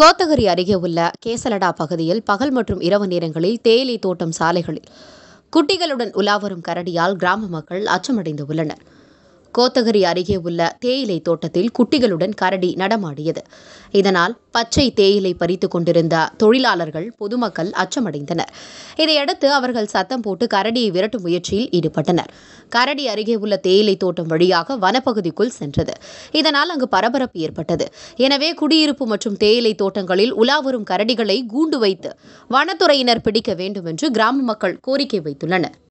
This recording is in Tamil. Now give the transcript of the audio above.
கோத்தகிரி அருகே உள்ள கேசலடா பகுதியில் பகல் மற்றும் இரவு நேரங்களில் தேயிலை தோட்டம் சாலைகளில் குட்டிகளுடன் உலாவரும் கரடியால் கிராம மக்கள் அச்சமடைந்து கோத்தகிரி அருகே உள்ள தேயிலை தோட்டத்தில் குட்டிகளுடன் கரடி நடமாடியது இதனால் பச்சை தேயிலை பறித்து கொண்டிருந்த தொழிலாளர்கள் பொதுமக்கள் அச்சமடைந்தனர் இதையடுத்து அவர்கள் சத்தம் போட்டு கரடியை விரட்டும் முயற்சியில் ஈடுபட்டனர் கரடி அருகே உள்ள தேயிலை தோட்டம் வழியாக வனப்பகுதிக்குள் சென்றது இதனால் அங்கு பரபரப்பு ஏற்பட்டது எனவே குடியிருப்பு மற்றும் தேயிலை தோட்டங்களில் உலாவரும் கரடிகளை கூண்டு வைத்து வனத்துறையினர் பிடிக்க வேண்டும் என்று கிராம மக்கள் கோரிக்கை வைத்துள்ளனர்